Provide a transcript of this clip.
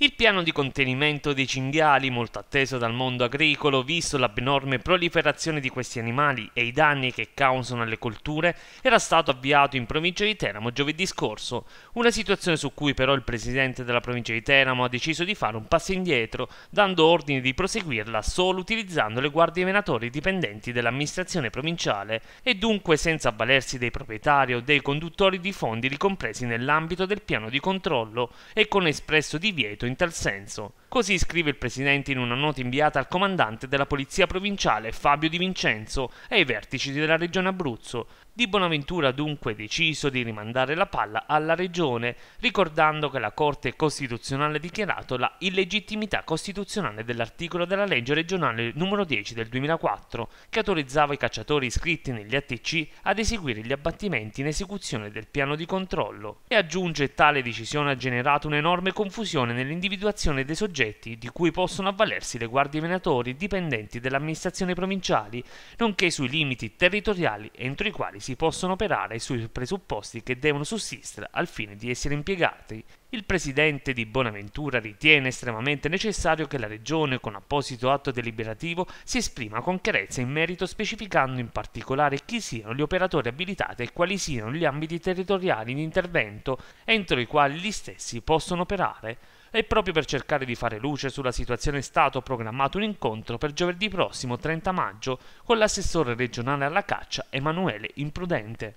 Il piano di contenimento dei cinghiali, molto atteso dal mondo agricolo, visto l'abnorme proliferazione di questi animali e i danni che causano alle colture, era stato avviato in provincia di Teramo giovedì scorso, una situazione su cui però il presidente della provincia di Teramo ha deciso di fare un passo indietro, dando ordine di proseguirla solo utilizzando le guardie venatori dipendenti dell'amministrazione provinciale e dunque senza avvalersi dei proprietari o dei conduttori di fondi ricompresi nell'ambito del piano di controllo e con espresso divieto in tal senso. Così scrive il presidente in una nota inviata al comandante della polizia provinciale Fabio Di Vincenzo e ai vertici della regione Abruzzo. Di Bonaventura dunque deciso di rimandare la palla alla regione, ricordando che la Corte Costituzionale ha dichiarato la illegittimità costituzionale dell'articolo della legge regionale numero 10 del 2004 che autorizzava i cacciatori iscritti negli ATC ad eseguire gli abbattimenti in esecuzione del piano di controllo e aggiunge tale decisione ha generato un'enorme confusione nell'interno individuazione dei soggetti di cui possono avvalersi le guardie venatori dipendenti delle amministrazioni provinciali, nonché sui limiti territoriali entro i quali si possono operare e sui presupposti che devono sussistere al fine di essere impiegati. Il presidente di Bonaventura ritiene estremamente necessario che la Regione, con apposito atto deliberativo, si esprima con chiarezza in merito specificando in particolare chi siano gli operatori abilitati e quali siano gli ambiti territoriali di intervento entro i quali gli stessi possono operare. E proprio per cercare di fare luce sulla situazione è stato programmato un incontro per giovedì prossimo 30 maggio con l'assessore regionale alla caccia Emanuele Imprudente.